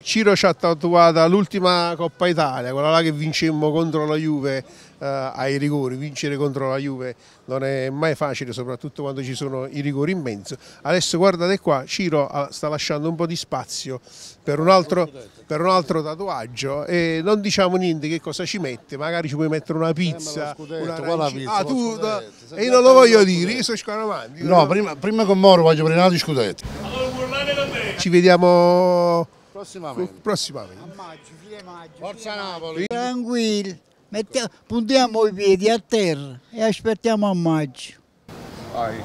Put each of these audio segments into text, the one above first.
Ciro ci ha tatuato l'ultima Coppa Italia, quella là che vincemmo contro la Juve eh, ai rigori, vincere contro la Juve non è mai facile soprattutto quando ci sono i rigori in mezzo, adesso guardate qua Ciro ah, sta lasciando un po' di spazio per un altro, per un altro tatuaggio e non diciamo niente che cosa ci mette, magari ci puoi mettere una eh, pizza, eh, una pizza ah, tu, da... e io non lo voglio dire, io sono scaramanti. No, prima, prima, con Moro voglio prendere una discutetta. Ci vediamo Prossimamente. Prossimamente. A maggio, fine maggio. Forza Napoli. Tranquilli, Mettiamo, puntiamo i piedi a terra e aspettiamo a maggio. Vai.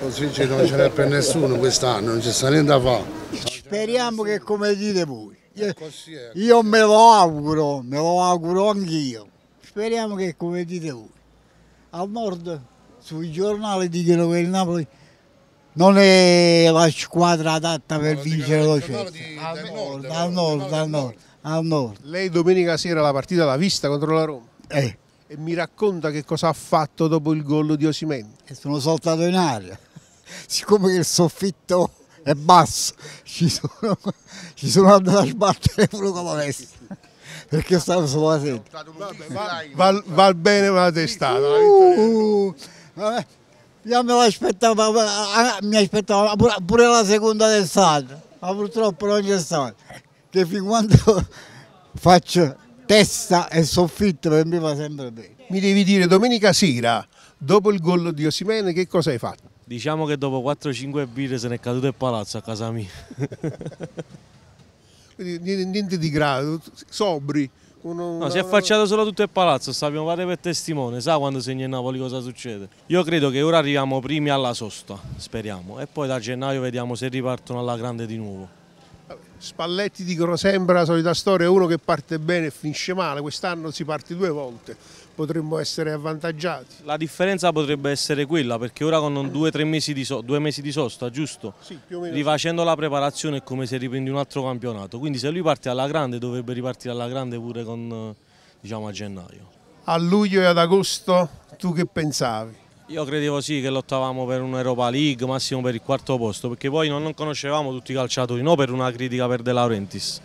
Così non ce n'è per nessuno quest'anno, non c'è niente da fare. Speriamo che come dite voi. Io, eh. io me lo auguro, me lo auguro anch'io. Speriamo che come dite voi. Al nord sui giornali dicono che il Napoli non è la squadra adatta per no, vincere lo Celso. Eh, al, nord, al nord, al nord, al nord. Lei domenica sera la partita l'ha vista contro la Roma? Eh. E mi racconta che cosa ha fatto dopo il gol di Osimen? Sono saltato in aria. Siccome il soffitto è basso, ci sono, ci sono andato a sbattere pure con la destra perché stavo sulla sedia. Va, va, va, bene ma la testata. Uh, uh, io me l'aspettavo, eh, eh, eh, mi aspettavo pure la seconda del d'estate, ma purtroppo non c'è stato. Che fin quando faccio testa e soffitto per me va sempre bene. Mi devi dire domenica sera, dopo il gol di Osimene, che cosa hai fatto? Diciamo che dopo 4-5 birre se n'è caduto il palazzo a casa mia. Quindi niente di grado, sobri. Una, una... No, si è affacciato solo tutto il palazzo, sappiamo fare per testimone, sa quando segna il Napoli cosa succede. Io credo che ora arriviamo primi alla sosta, speriamo, e poi da gennaio vediamo se ripartono alla grande di nuovo. Spalletti di Grosembra, la solita storia, uno che parte bene e finisce male, quest'anno si parte due volte, potremmo essere avvantaggiati. La differenza potrebbe essere quella, perché ora con due, tre mesi di, so, mesi di sosta, giusto? Sì, Rifacendo la preparazione è come se riprendi un altro campionato, quindi se lui parte alla grande dovrebbe ripartire alla grande pure con, diciamo, a gennaio. A luglio e ad agosto tu che pensavi? Io credevo sì che lottavamo per un Europa League, massimo per il quarto posto, perché poi non conoscevamo tutti i calciatori, no per una critica per De Laurentiis.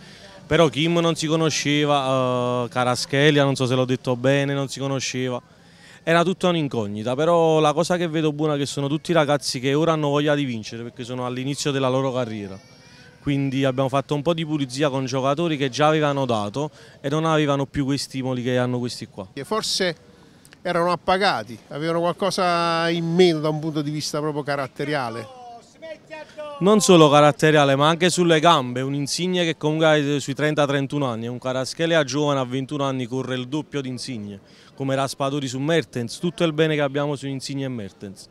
Però Kim non si conosceva, eh, Caraschelia, non so se l'ho detto bene, non si conosceva. Era tutta un'incognita, però la cosa che vedo buona è che sono tutti ragazzi che ora hanno voglia di vincere perché sono all'inizio della loro carriera. Quindi abbiamo fatto un po' di pulizia con giocatori che già avevano dato e non avevano più quei stimoli che hanno questi qua. E forse erano appagati, avevano qualcosa in meno da un punto di vista proprio caratteriale. Non solo caratteriale ma anche sulle gambe, un Insigne che comunque ha sui 30-31 anni, un Caraschelia giovane a 21 anni corre il doppio di Insigne, come Raspadori su Mertens, tutto il bene che abbiamo su Insigne e Mertens.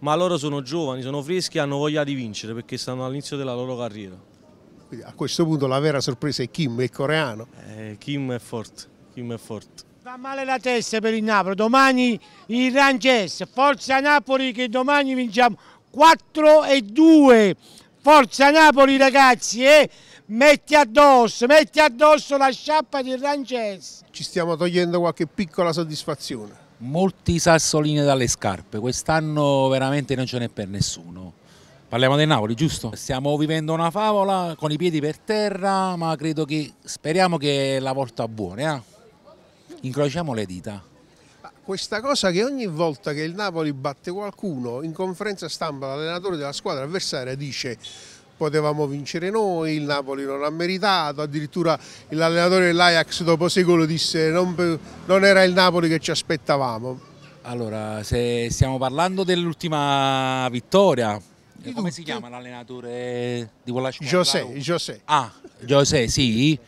Ma loro sono giovani, sono freschi e hanno voglia di vincere perché stanno all'inizio della loro carriera. Quindi a questo punto la vera sorpresa è Kim, il coreano. Eh, Kim è forte, Kim è forte. Va male la testa per il Napoli, domani il Rangers, forza Napoli che domani vinciamo 4 e 2, forza Napoli ragazzi e eh? metti addosso, metti addosso la sciappa del Rangers. Ci stiamo togliendo qualche piccola soddisfazione. Molti sassolini dalle scarpe, quest'anno veramente non ce n'è per nessuno. Parliamo del Napoli, giusto? Stiamo vivendo una favola con i piedi per terra, ma credo che speriamo che la volta buona. Eh? Incrociamo le dita. Questa cosa che ogni volta che il Napoli batte qualcuno in conferenza stampa l'allenatore della squadra avversaria dice potevamo vincere noi, il Napoli non ha meritato, addirittura l'allenatore dell'Ajax dopo secolo disse non, non era il Napoli che ci aspettavamo. Allora, se stiamo parlando dell'ultima vittoria, come tutti? si chiama l'allenatore di quella squadra? José, José. Ah, José, sì.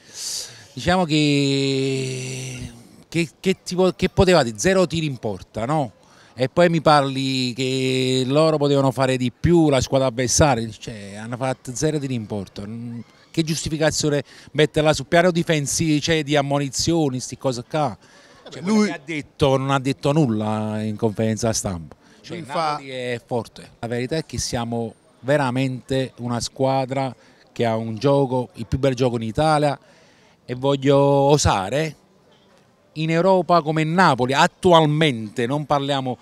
Diciamo che che, che, ti, che potevate zero tiri in porta, no? e poi mi parli che loro potevano fare di più la squadra avversaria, cioè, hanno fatto zero di rimporto. Mm, che giustificazione metterla sul piano difensivo, cioè, di ammonizioni, queste cose qua. Cioè, lui ha detto, non ha detto nulla in conferenza stampa. Cioè, il fa... è forte. La verità è che siamo veramente una squadra che ha un gioco, il più bel gioco in Italia e voglio osare in Europa come Napoli attualmente non parliamo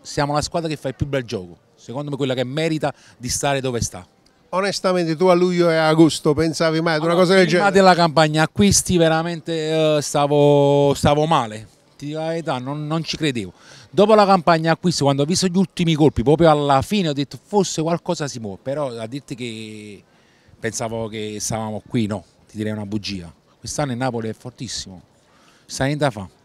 siamo la squadra che fa il più bel gioco secondo me quella che merita di stare dove sta onestamente tu a luglio e agosto pensavi mai ad una allora, cosa del genere? prima della campagna acquisti veramente eh, stavo, stavo, male ti dico la verità non, non, ci credevo dopo la campagna acquisti quando ho visto gli ultimi colpi proprio alla fine ho detto forse qualcosa si muove però a dirti che pensavo che stavamo qui no ti direi una bugia quest'anno il Napoli è fortissimo saindo da van.